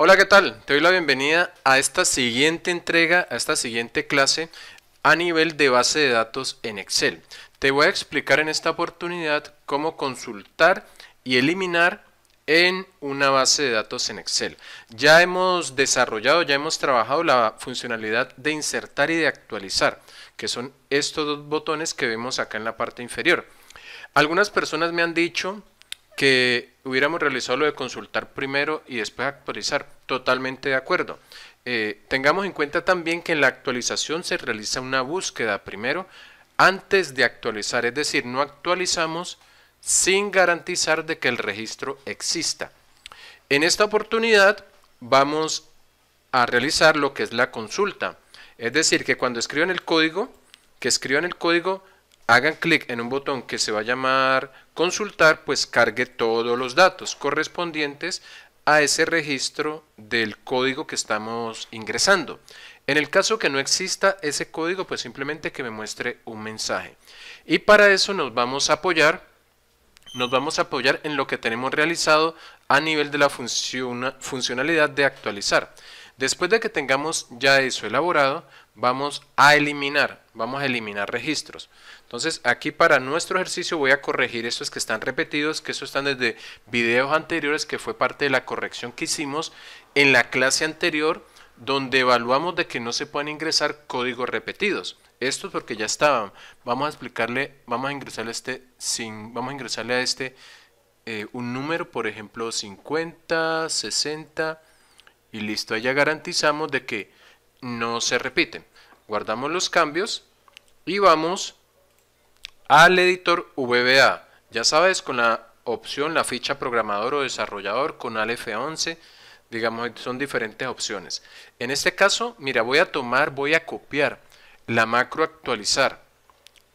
Hola, ¿qué tal? Te doy la bienvenida a esta siguiente entrega, a esta siguiente clase a nivel de base de datos en Excel. Te voy a explicar en esta oportunidad cómo consultar y eliminar en una base de datos en Excel. Ya hemos desarrollado, ya hemos trabajado la funcionalidad de insertar y de actualizar, que son estos dos botones que vemos acá en la parte inferior. Algunas personas me han dicho que hubiéramos realizado lo de consultar primero y después actualizar. Totalmente de acuerdo. Eh, tengamos en cuenta también que en la actualización se realiza una búsqueda primero antes de actualizar, es decir, no actualizamos sin garantizar de que el registro exista. En esta oportunidad vamos a realizar lo que es la consulta. Es decir, que cuando escriban el código, que escriban el código hagan clic en un botón que se va a llamar consultar, pues cargue todos los datos correspondientes a ese registro del código que estamos ingresando. En el caso que no exista ese código, pues simplemente que me muestre un mensaje. Y para eso nos vamos a apoyar, nos vamos a apoyar en lo que tenemos realizado a nivel de la funcionalidad de actualizar. Después de que tengamos ya eso elaborado, vamos a eliminar, vamos a eliminar registros. Entonces aquí para nuestro ejercicio voy a corregir estos que están repetidos, que estos están desde videos anteriores, que fue parte de la corrección que hicimos en la clase anterior, donde evaluamos de que no se pueden ingresar códigos repetidos. es porque ya estaban. Vamos a explicarle, vamos a ingresarle a este, sin, vamos a, ingresarle a este eh, un número, por ejemplo 50, 60 y listo. Ahí ya garantizamos de que no se repiten. Guardamos los cambios y vamos al editor VBA. Ya sabes, con la opción, la ficha programador o desarrollador con al F11, digamos, son diferentes opciones. En este caso, mira, voy a tomar, voy a copiar la macro actualizar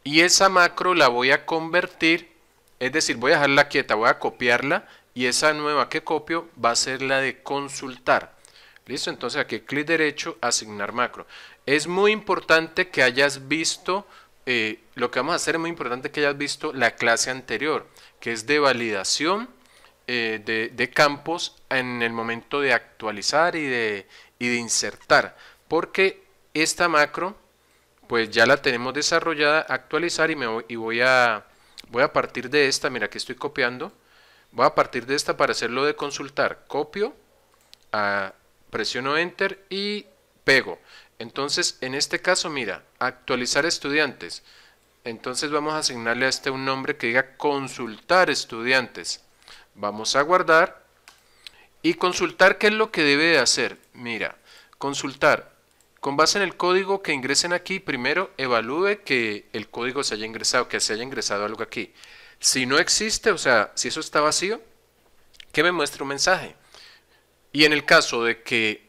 y esa macro la voy a convertir, es decir, voy a dejarla quieta, voy a copiarla y esa nueva que copio va a ser la de consultar. Listo, entonces aquí clic derecho, asignar macro. Es muy importante que hayas visto eh, lo que vamos a hacer es muy importante que hayas visto la clase anterior, que es de validación eh, de, campos en el momento de actualizar y de, insertar, porque esta macro pues ya la tenemos desarrollada, actualizar y, me voy, y voy, a, voy a partir de esta, mira que estoy copiando, voy a partir de esta para hacerlo de consultar, copio, ah, presiono enter y pego. Entonces, en este caso, mira, actualizar estudiantes. Entonces vamos a asignarle a este un nombre que diga consultar estudiantes. Vamos a guardar. Y consultar, ¿qué es lo que debe de hacer? Mira, consultar. Con base en el código que ingresen aquí, primero evalúe que el código se haya ingresado, que se haya ingresado algo aquí. Si no existe, o sea, si eso está vacío, que me muestre un mensaje. Y en el caso de que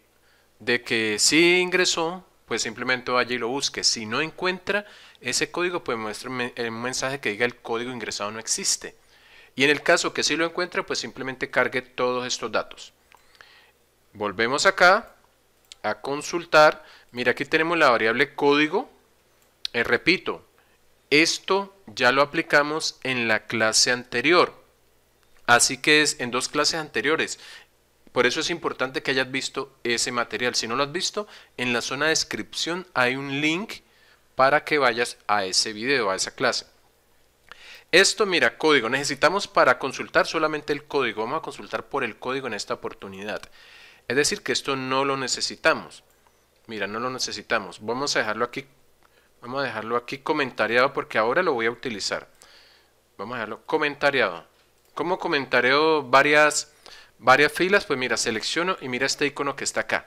de que si ingresó, pues simplemente vaya y lo busque. Si no encuentra ese código, pues muestre eh, un mensaje que diga el código ingresado no existe. Y en el caso que sí lo encuentre, pues simplemente cargue todos estos datos. Volvemos acá a consultar. Mira, aquí tenemos la variable código. Eh, repito, esto ya lo aplicamos en la clase anterior. Así que es en dos clases anteriores. Por eso es importante que hayas visto ese material. Si no lo has visto, en la zona de descripción hay un link para que vayas a ese video, a esa clase. Esto, mira, código. Necesitamos para consultar solamente el código. Vamos a consultar por el código en esta oportunidad. Es decir, que esto no lo necesitamos. Mira, no lo necesitamos. Vamos a dejarlo aquí. Vamos a dejarlo aquí comentariado porque ahora lo voy a utilizar. Vamos a dejarlo comentariado. ¿Cómo comentario varias varias filas, pues mira, selecciono y mira este icono que está acá.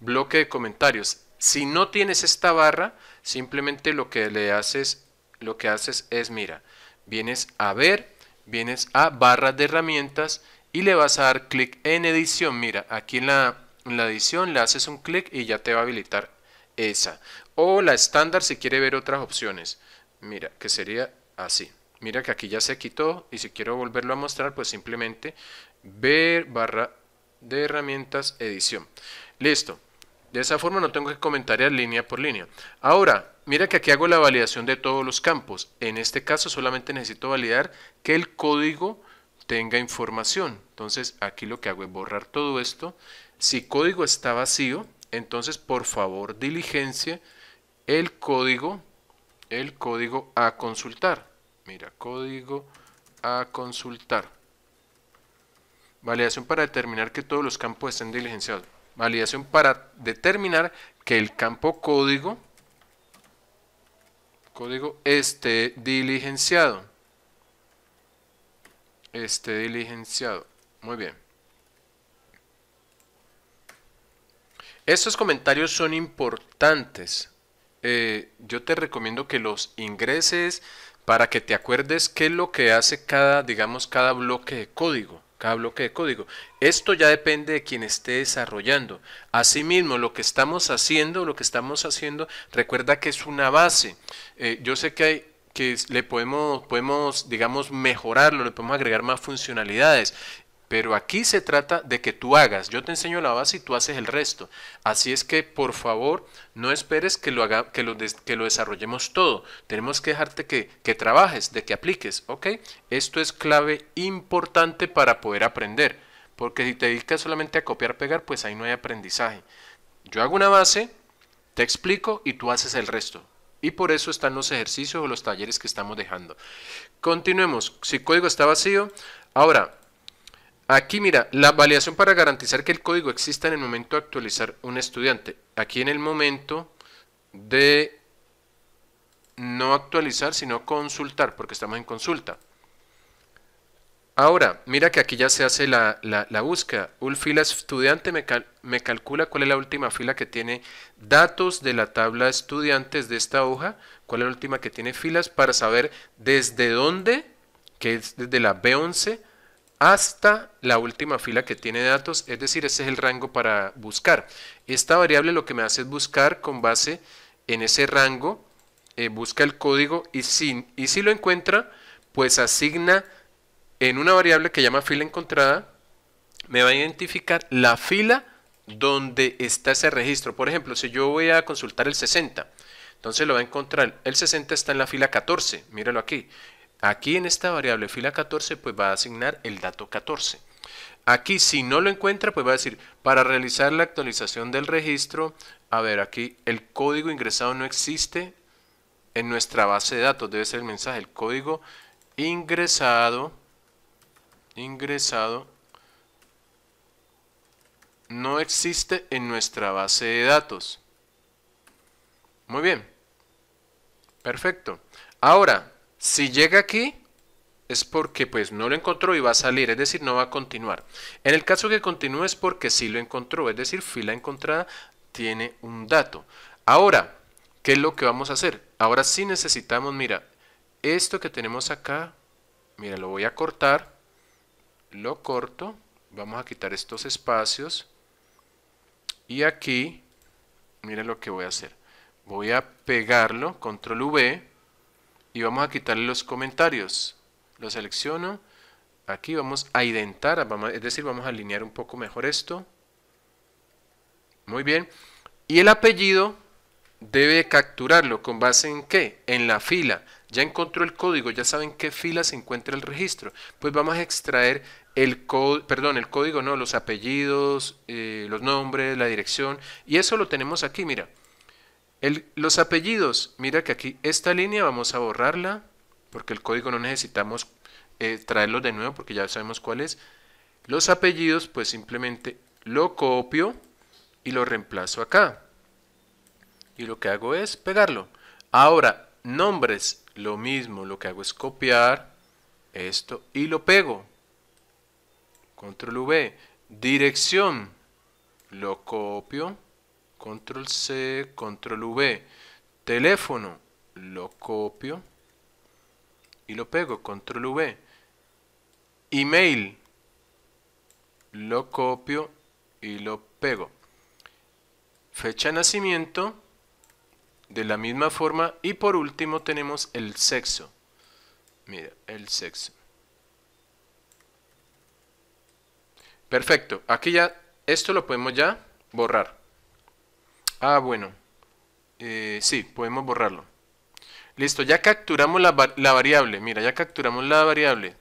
Bloque de comentarios. Si no tienes esta barra, simplemente lo que le haces, lo que haces es, mira, vienes a ver, vienes a barra de herramientas y le vas a dar clic en edición. Mira, aquí en la, en la edición le haces un clic y ya te va a habilitar esa. O la estándar si quiere ver otras opciones. Mira, que sería así. Mira que aquí ya se quitó y si quiero volverlo a mostrar, pues simplemente ver barra de herramientas edición. Listo. De esa forma no tengo que comentar línea por línea. Ahora, mira que aquí hago la validación de todos los campos. En este caso solamente necesito validar que el código tenga información. Entonces aquí lo que hago es borrar todo esto. Si código está vacío, entonces por favor diligencia el código, el código a consultar. Mira, código a consultar. Validación para determinar que todos los campos estén diligenciados. Validación para determinar que el campo código, código esté diligenciado. Esté diligenciado. Muy bien. Estos comentarios son importantes. Eh, yo te recomiendo que los ingreses, para que te acuerdes qué es lo que hace cada, digamos, cada bloque de código. Cada bloque de código. Esto ya depende de quien esté desarrollando. Asimismo, lo que estamos haciendo, lo que estamos haciendo, recuerda que es una base. Eh, yo sé que hay que le podemos, podemos, digamos, mejorarlo, le podemos agregar más funcionalidades. Pero aquí se trata de que tú hagas. Yo te enseño la base y tú haces el resto. Así es que, por favor, no esperes que lo, haga, que lo, que lo desarrollemos todo. Tenemos que dejarte que, trabajes, de que apliques. Esto es clave importante para poder aprender. Porque si te dedicas solamente a copiar, pegar, pues ahí no hay aprendizaje. Yo hago una base, te explico y tú haces el resto. Y por eso están los ejercicios o los talleres que estamos dejando. Continuemos. Si código está vacío, ahora Aquí mira, la validación para garantizar que el código exista en el momento de actualizar un estudiante. Aquí en el momento de no actualizar, sino consultar, porque estamos en consulta. Ahora, mira que aquí ya se hace la, búsqueda. Un fila estudiante me, me calcula cuál es la última fila que tiene datos de la tabla estudiantes de esta hoja, cuál es la última que tiene filas para saber desde dónde, que es desde la B11, hasta la última fila que tiene datos, es decir, ese es el rango para buscar. Esta variable lo que me hace es buscar con base en ese rango, eh, busca el código y si, y si lo encuentra, pues asigna en una variable que llama fila encontrada, me va a identificar la fila donde está ese registro. Por ejemplo, si yo voy a consultar el 60, entonces lo va a encontrar. El 60 está en la fila 14, míralo aquí. Aquí en esta variable fila 14 pues va a asignar el dato 14. Aquí si no lo encuentra pues va a decir para realizar la actualización del registro, a ver aquí el código ingresado no existe en nuestra base de datos, debe ser el mensaje, el código ingresado, ingresado no existe en nuestra base de datos. Muy bien, perfecto. Ahora, si llega aquí es porque pues no lo encontró y va a salir, es decir, no va a continuar. En el caso que continúe es porque sí lo encontró, es decir, fila encontrada tiene un dato. Ahora, ¿qué es lo que vamos a hacer? Ahora sí necesitamos, mira, esto que tenemos acá, mira, lo voy a cortar, lo corto, vamos a quitar estos espacios y aquí, mira lo que voy a hacer. Voy a pegarlo, control V, y vamos a quitarle los comentarios. Lo selecciono. Aquí vamos a identar, vamos, es decir, vamos a alinear un poco mejor esto. Muy bien. Y el apellido debe capturarlo. ¿Con base en qué? En la fila. Ya encontró el código, ya saben qué fila se encuentra el registro. Pues vamos a extraer el código, perdón, el código no, los apellidos, eh, los nombres, la dirección. Y eso lo tenemos aquí, mira los apellidos, mira que aquí esta línea vamos a borrarla, porque el código no necesitamos eh, traerlo de nuevo, porque ya sabemos cuál es. Los apellidos, pues simplemente lo copio y lo reemplazo acá. Y lo que hago es pegarlo. Ahora, nombres, lo mismo, lo que hago es copiar esto y lo pego. Control V. Dirección, lo copio control C, control V, teléfono, lo copio y lo pego, control V, email, lo copio y lo pego. Fecha de nacimiento, de la misma forma, y por último tenemos el sexo. Mira, el sexo. Perfecto, aquí ya, esto lo podemos ya borrar. Ah, bueno. Eh, sí, podemos borrarlo. Listo, ya capturamos la, variable. Mira, ya capturamos la variable.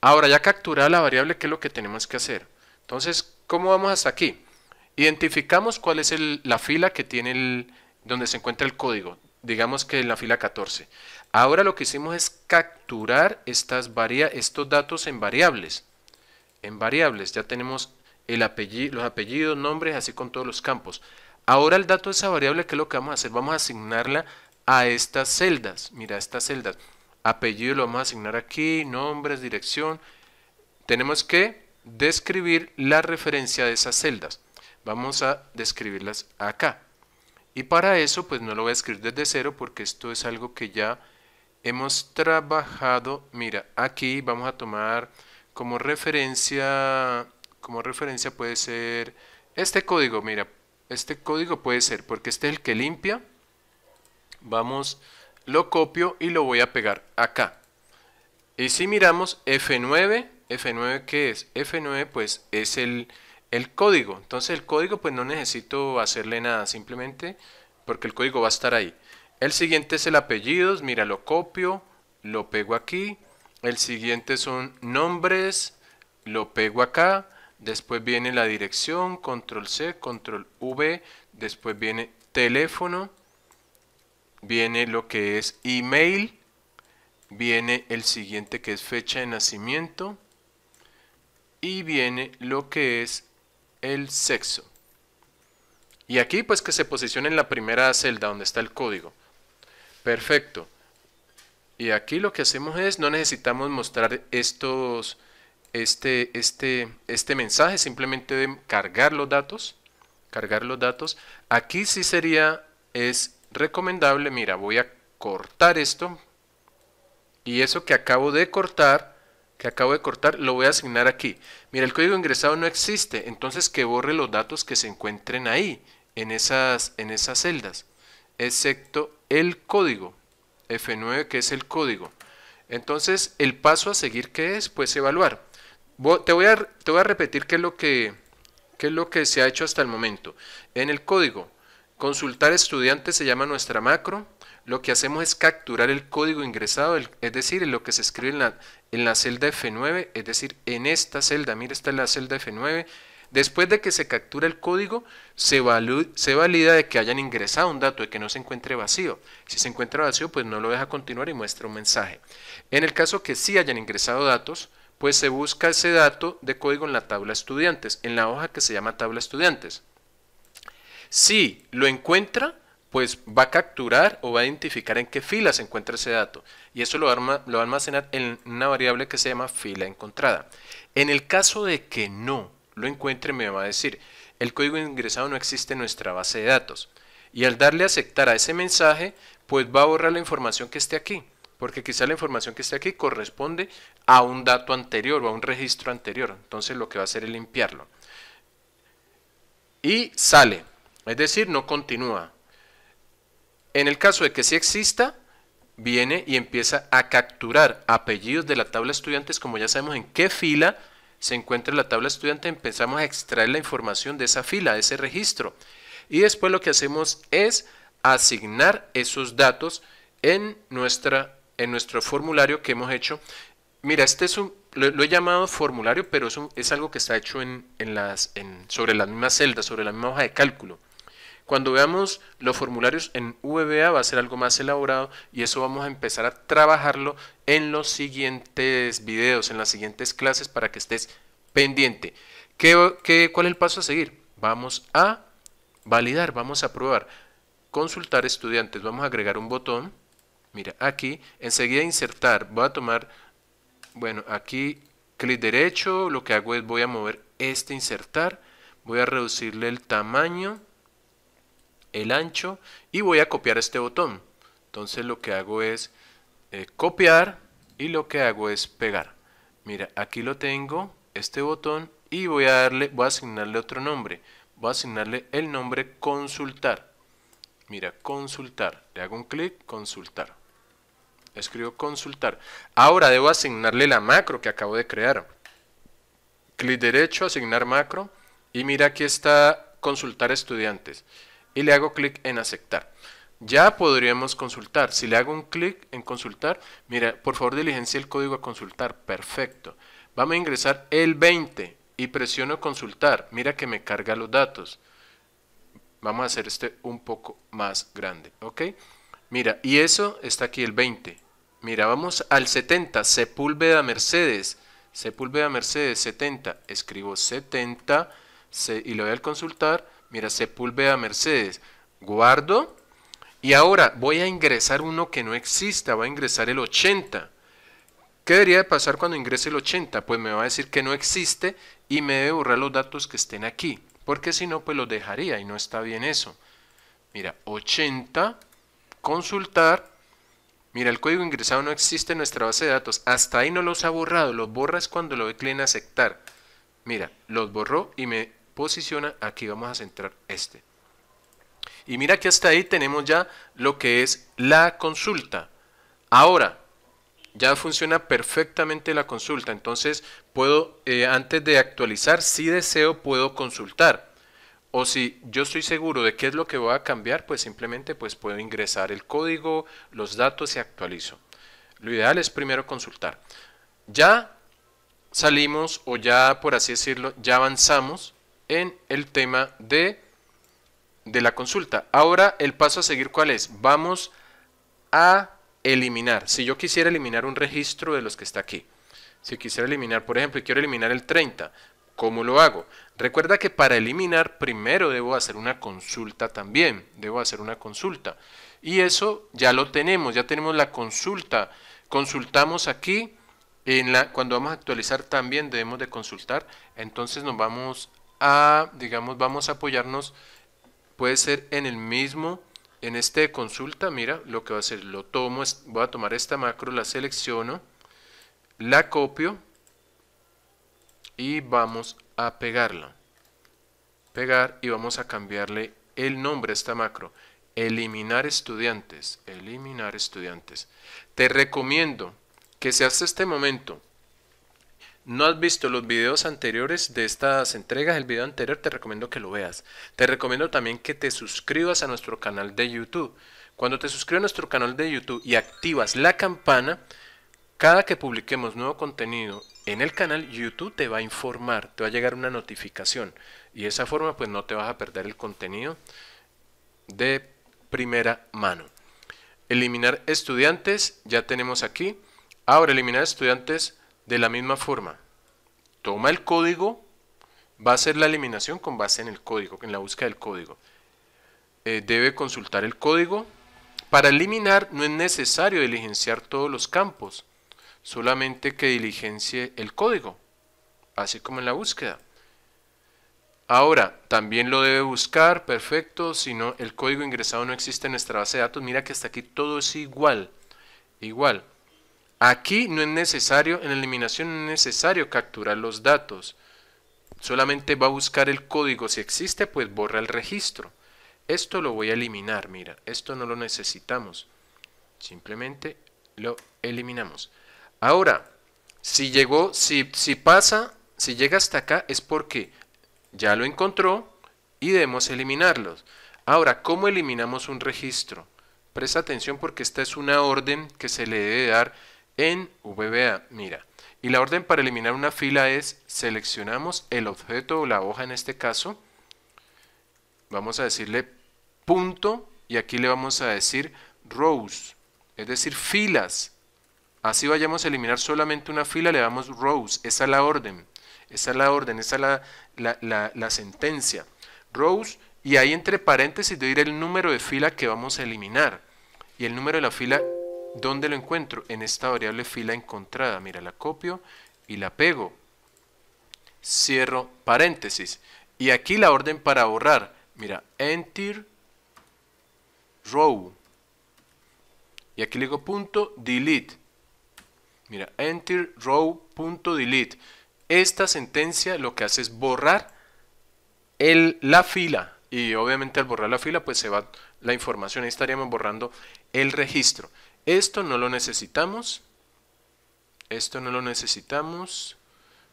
Ahora, ya capturada la variable, ¿qué es lo que tenemos que hacer? Entonces, ¿cómo vamos hasta aquí? Identificamos cuál es la fila que tiene el, donde se encuentra el código. Digamos que en la fila 14. Ahora lo que hicimos es capturar estas estos datos en variables. En variables ya tenemos el apellido, los apellidos, nombres, así con todos los campos. Ahora el dato de esa variable, ¿qué es lo que vamos a hacer? Vamos a asignarla a estas celdas. Mira, estas celdas. Apellido lo vamos a asignar aquí, nombres, dirección. Tenemos que describir la referencia de esas celdas. Vamos a describirlas acá. Y para eso, pues no lo voy a escribir desde cero porque esto es algo que ya hemos trabajado. Mira, aquí vamos a tomar como referencia, como referencia puede ser este código. Mira, este código puede ser, porque este es el que limpia. Vamos, lo copio y lo voy a pegar acá. Y si miramos F9, F9 que es? F9 pues es el, el código. Entonces el código pues no necesito hacerle nada, simplemente porque el código va a estar ahí. El siguiente es el apellidos, mira, lo copio, lo pego aquí. El siguiente son nombres, lo pego acá. Después viene la dirección, control C, control V. Después viene teléfono. Viene lo que es email. Viene el siguiente que es fecha de nacimiento. Y viene lo que es el sexo. Y aquí pues que se posicione en la primera celda donde está el código. Perfecto. Y aquí lo que hacemos es, no necesitamos mostrar estos este, este, este mensaje, simplemente de cargar los datos, cargar los datos. Aquí sí sería, es recomendable, mira, voy a cortar esto y eso que acabo de cortar, que acabo de cortar, lo voy a asignar aquí. Mira, el código ingresado no existe, entonces que borre los datos que se encuentren ahí, en esas, en esas celdas, excepto el código, F9 que es el código. Entonces, el paso a seguir que es, pues evaluar te voy, a, te voy a repetir qué es, lo que, es lo que se ha hecho hasta el momento. En el código, consultar estudiantes se llama nuestra macro. Lo que hacemos es capturar el código ingresado, es decir, lo que se escribe en la, en la celda F9, es decir, en esta celda, mira, esta es la celda F9. Después de que se captura el código, se, se valida de que hayan ingresado un dato, de que no se encuentre vacío. Si se encuentra vacío, pues no lo deja continuar y muestra un mensaje. En el caso que sí hayan ingresado datos, pues se busca ese dato de código en la tabla estudiantes, en la hoja que se llama tabla estudiantes. Si lo encuentra, pues va a capturar o va a identificar en qué fila se encuentra ese dato. Y eso lo va, a almacenar en una variable que se llama fila encontrada. En el caso de que no lo encuentre, me va a decir, el código ingresado no existe en nuestra base de datos. Y al darle a aceptar a ese mensaje, pues va a borrar la información que esté aquí. Porque quizá la información que esté aquí corresponde a un dato anterior o a un registro anterior. Entonces lo que va a hacer es limpiarlo. Y sale, es decir, no continúa. En el caso de que sí exista, viene y empieza a capturar apellidos de la tabla estudiantes, como ya sabemos en qué fila se encuentra la tabla estudiante, empezamos a extraer la información de esa fila, de ese registro. Y después lo que hacemos es asignar esos datos en, nuestra, en nuestro formulario que hemos hecho Mira, este es un, lo, he llamado formulario, pero es, es algo que está hecho sobre las mismas celdas, sobre la misma hoja de cálculo. Cuando veamos los formularios en VBA va a ser algo más elaborado y eso vamos a empezar a trabajarlo en los siguientes videos, en las siguientes clases para que estés pendiente. ¿Qué, cuál es el paso a seguir? Vamos a validar, vamos a probar. Consultar estudiantes, vamos a agregar un botón. Mira, aquí, enseguida insertar, voy a tomar bueno, aquí clic derecho, lo que hago es voy a mover este insertar, voy a reducirle el tamaño, el ancho y voy a copiar este botón. Entonces lo que hago es eh, copiar y lo que hago es pegar. Mira, aquí lo tengo, este botón y voy a darle, voy a asignarle otro nombre. Voy a asignarle el nombre consultar. Mira, consultar. Le hago un clic, consultar escribo consultar. Ahora debo asignarle la macro que acabo de crear. Clic derecho, asignar macro y mira aquí está consultar estudiantes y le hago clic en aceptar. Ya podríamos consultar. Si le hago un clic en consultar, mira, por favor diligencia el código a consultar. Perfecto. Vamos a ingresar el 20 y presiono consultar. Mira que me carga los datos. Vamos a hacer este un poco más grande. ¿Ok? Mira, y eso está aquí el 20. Mira, vamos al 70, Sepúlveda Mercedes. Sepúlveda Mercedes 70, escribo 70 y lo voy al consultar. Mira, Sepúlveda Mercedes, guardo y ahora voy a ingresar uno que no exista, voy a ingresar el 80. ¿Qué debería de pasar cuando ingrese el 80? Pues me va a decir que no existe y me debe borrar los datos que estén aquí, porque si no, pues los dejaría y no está bien eso. Mira, 80, consultar, Mira, el código ingresado no existe en nuestra base de datos. Hasta ahí no los ha borrado. Los borras cuando lo declina aceptar. Mira, los borró y me posiciona. Aquí vamos a centrar este. Y mira que hasta ahí tenemos ya lo que es la consulta. Ahora, ya funciona perfectamente la consulta. Entonces, puedo, eh, antes de actualizar, si deseo, puedo consultar. O si yo estoy seguro de qué es lo que voy a cambiar, pues simplemente pues puedo ingresar el código, los datos y actualizo. Lo ideal es primero consultar. Ya salimos o ya, por así decirlo, ya avanzamos en el tema de, la consulta. Ahora el paso a seguir cuál es? Vamos a eliminar. Si yo quisiera eliminar un registro de los que está aquí. Si quisiera eliminar, por ejemplo, y quiero eliminar el 30, ¿cómo lo hago? Recuerda que para eliminar primero debo hacer una consulta también, debo hacer una consulta. Y eso ya lo tenemos, ya tenemos la consulta. Consultamos aquí, en la, cuando vamos a actualizar también debemos de consultar. Entonces nos vamos a, digamos, vamos a apoyarnos, puede ser en el mismo, en este consulta, mira, lo que va a hacer, lo tomo, voy a tomar esta macro, la selecciono, la copio, y vamos a pegarla. Pegar y vamos a cambiarle el nombre a esta macro. Eliminar estudiantes. Eliminar estudiantes. Te recomiendo que si hasta este momento no has visto los videos anteriores de estas entregas, el video anterior te recomiendo que lo veas. Te recomiendo también que te suscribas a nuestro canal de YouTube. Cuando te suscribas a nuestro canal de YouTube y activas la campana, cada que publiquemos nuevo contenido en el canal, YouTube te va a informar, te va a llegar una notificación y de esa forma pues no te vas a perder el contenido de primera mano. Eliminar estudiantes, ya tenemos aquí. Ahora, eliminar estudiantes de la misma forma. Toma el código, va a ser la eliminación con base en el código, en la búsqueda del código. Eh, debe consultar el código. Para eliminar no es necesario diligenciar todos los campos solamente que diligencie el código, así como en la búsqueda. Ahora, también lo debe buscar, perfecto, si no, el código ingresado no existe en nuestra base de datos. Mira que hasta aquí todo es igual, igual. Aquí no es necesario, en eliminación no es necesario capturar los datos. Solamente va a buscar el código, si existe, pues borra el registro. Esto lo voy a eliminar, mira, esto no lo necesitamos. Simplemente lo eliminamos. Ahora, si llegó, si, pasa, si llega hasta acá es porque ya lo encontró y debemos eliminarlos. Ahora, ¿cómo eliminamos un registro? Presta atención porque esta es una orden que se le debe dar en VBA. Mira, y la orden para eliminar una fila es seleccionamos el objeto o la hoja en este caso. Vamos a decirle punto y aquí le vamos a decir rows, es decir, filas. Así vayamos a eliminar solamente una fila, le damos rows. Esa es la orden. Esa es la orden, esa es la, sentencia. Rows, y ahí entre paréntesis ir el número de fila que vamos a eliminar. Y el número de la fila, ¿dónde lo encuentro? En esta variable fila encontrada. Mira, la copio y la pego. Cierro paréntesis. Y aquí la orden para borrar. Mira, enter row. Y aquí le digo punto delete Mira, enter row.delete. Esta sentencia lo que hace es borrar la fila. Y obviamente al borrar la fila, pues se va la información. Ahí estaríamos borrando el registro. Esto no lo necesitamos. Esto no lo necesitamos.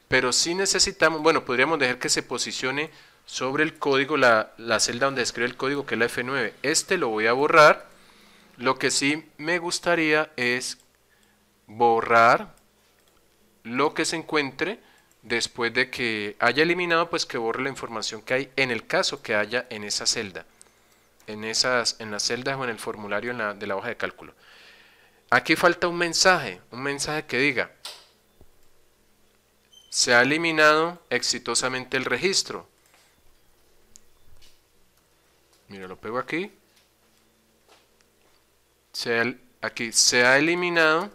Pero sí necesitamos, bueno, podríamos dejar que se posicione sobre el código, la, la celda donde escribe el código, que es la F9. Este lo voy a borrar. Lo que sí me gustaría es borrar lo que se encuentre después de que haya eliminado, pues que borre la información que hay en el caso que haya en esa celda, en, esas, en las celdas o en el formulario de la hoja de cálculo. Aquí falta un mensaje, un mensaje que diga, se ha eliminado exitosamente el registro. Mira, lo pego aquí. aquí se ha eliminado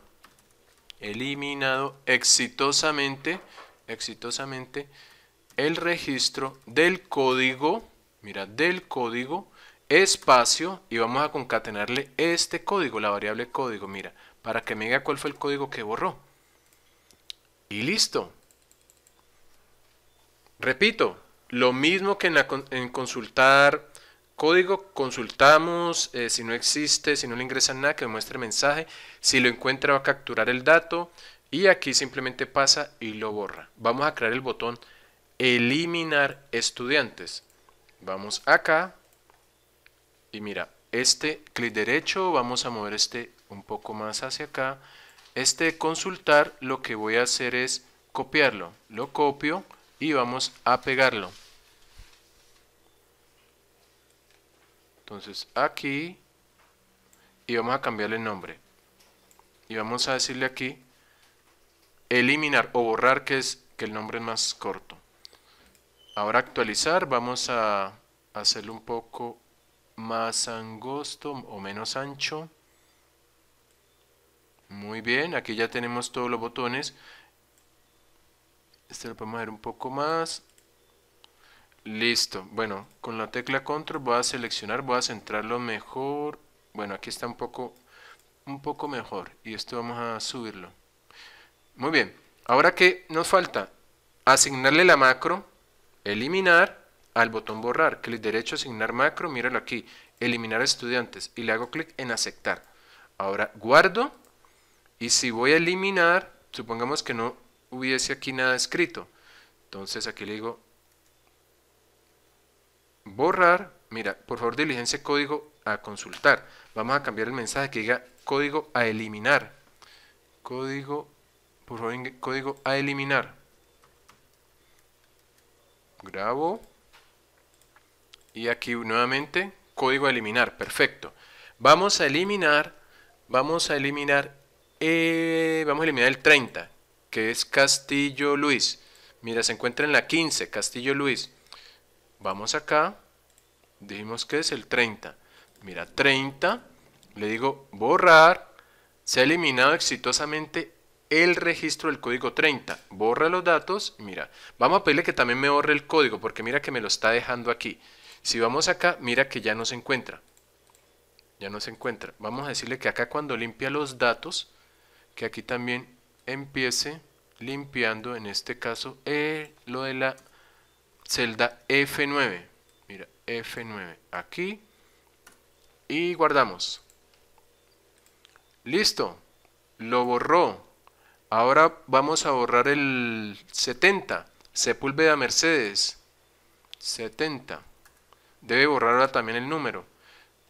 eliminado exitosamente, exitosamente el registro del código, mira, del código espacio y vamos a concatenarle este código, la variable código, mira, para que me diga cuál fue el código que borró. Y listo. Repito, lo mismo que en, en consultar código, consultamos, eh, si no existe, si no le ingresa nada, que muestre mensaje, si lo encuentra va a capturar el dato y aquí simplemente pasa y lo borra. Vamos a crear el botón eliminar estudiantes. Vamos acá y mira, este clic derecho, vamos a mover este un poco más hacia acá. Este consultar lo que voy a hacer es copiarlo, lo copio y vamos a pegarlo. Entonces aquí, y vamos a cambiarle el nombre. Y vamos a decirle aquí, eliminar o borrar que, es, que el nombre es más corto. Ahora actualizar, vamos a hacerlo un poco más angosto o menos ancho. Muy bien, aquí ya tenemos todos los botones. Este lo podemos hacer un poco más. Listo. Bueno, con la tecla control voy a seleccionar, voy a centrarlo mejor. Bueno, aquí está un poco, un poco mejor. Y esto vamos a subirlo. Muy bien. Ahora, ¿qué nos falta? Asignarle la macro, eliminar, al botón borrar. Clic derecho, asignar macro, míralo aquí. Eliminar estudiantes. Y le hago clic en aceptar. Ahora guardo. Y si voy a eliminar, supongamos que no hubiese aquí nada escrito. Entonces aquí le digo borrar, mira, por favor diligencia código a consultar. Vamos a cambiar el mensaje que diga código a eliminar. Código, por favor, código a eliminar. Grabo. Y aquí nuevamente, código a eliminar. Perfecto. Vamos a eliminar, vamos a eliminar, eh, vamos a eliminar el 30, que es Castillo Luis. Mira, se encuentra en la 15, Castillo Luis. Vamos acá. Dijimos que es el 30. Mira, 30. Le digo borrar. Se ha eliminado exitosamente el registro del código 30. Borra los datos. Mira, vamos a pedirle que también me borre el código porque mira que me lo está dejando aquí. Si vamos acá, mira que ya no se encuentra. Ya no se encuentra. Vamos a decirle que acá cuando limpia los datos, que aquí también empiece limpiando en este caso eh, lo de la celda F9. Mira, F9 aquí. Y guardamos. Listo. Lo borró. Ahora vamos a borrar el 70. Sepúlveda Mercedes. 70. Debe borrar ahora también el número.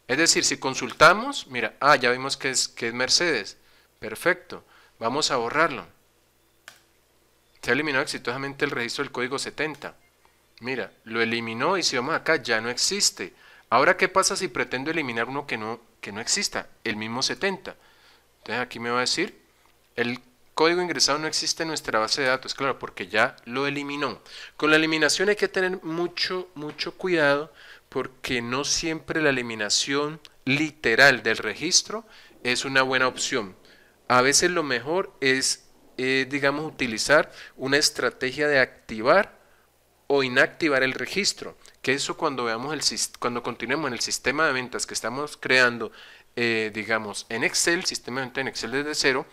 Es decir, si consultamos, mira, ah, ya vimos que es, que es Mercedes. Perfecto. Vamos a borrarlo. Se ha eliminado exitosamente el registro del código 70. Mira, lo eliminó y si vamos acá ya no existe. Ahora, ¿qué pasa si pretendo eliminar uno que no, que no exista? El mismo 70. Entonces aquí me va a decir, el código ingresado no existe en nuestra base de datos, claro, porque ya lo eliminó. Con la eliminación hay que tener mucho, mucho cuidado porque no siempre la eliminación literal del registro es una buena opción. A veces lo mejor es, eh, digamos, utilizar una estrategia de activar o inactivar el registro. Que eso cuando veamos el cuando continuemos en el sistema de ventas que estamos creando, eh, digamos, en Excel, sistema de ventas en Excel desde cero,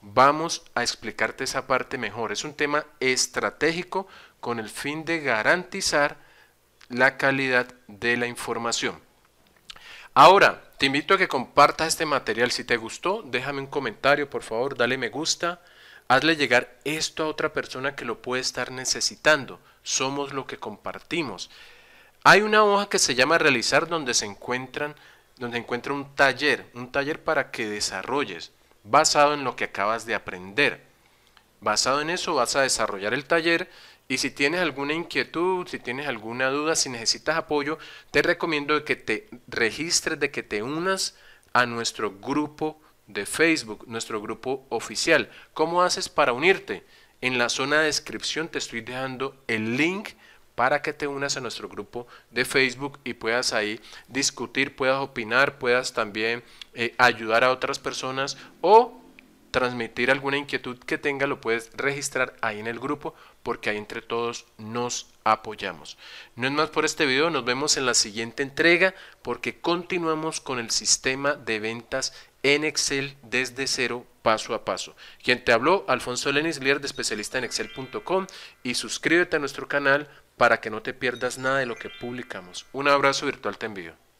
vamos a explicarte esa parte mejor. Es un tema estratégico con el fin de garantizar la calidad de la información. Ahora, te invito a que compartas este material. Si te gustó, déjame un comentario, por favor, dale me gusta. Hazle llegar esto a otra persona que lo puede estar necesitando somos lo que compartimos. Hay una hoja que se llama realizar donde se encuentran donde encuentra un taller, un taller para que desarrolles basado en lo que acabas de aprender. Basado en eso vas a desarrollar el taller y si tienes alguna inquietud, si tienes alguna duda, si necesitas apoyo, te recomiendo que te registres, de que te unas a nuestro grupo de Facebook, nuestro grupo oficial. ¿Cómo haces para unirte? En la zona de descripción te estoy dejando el link para que te unas a nuestro grupo de Facebook y puedas ahí discutir, puedas opinar, puedas también eh, ayudar a otras personas o transmitir alguna inquietud que tenga, lo puedes registrar ahí en el grupo porque ahí entre todos nos apoyamos. No es más por este video, nos vemos en la siguiente entrega porque continuamos con el sistema de ventas en Excel desde cero paso a paso. Quien te habló, Alfonso Lenis, de especialista en excel.com y suscríbete a nuestro canal para que no te pierdas nada de lo que publicamos. Un abrazo virtual te envío.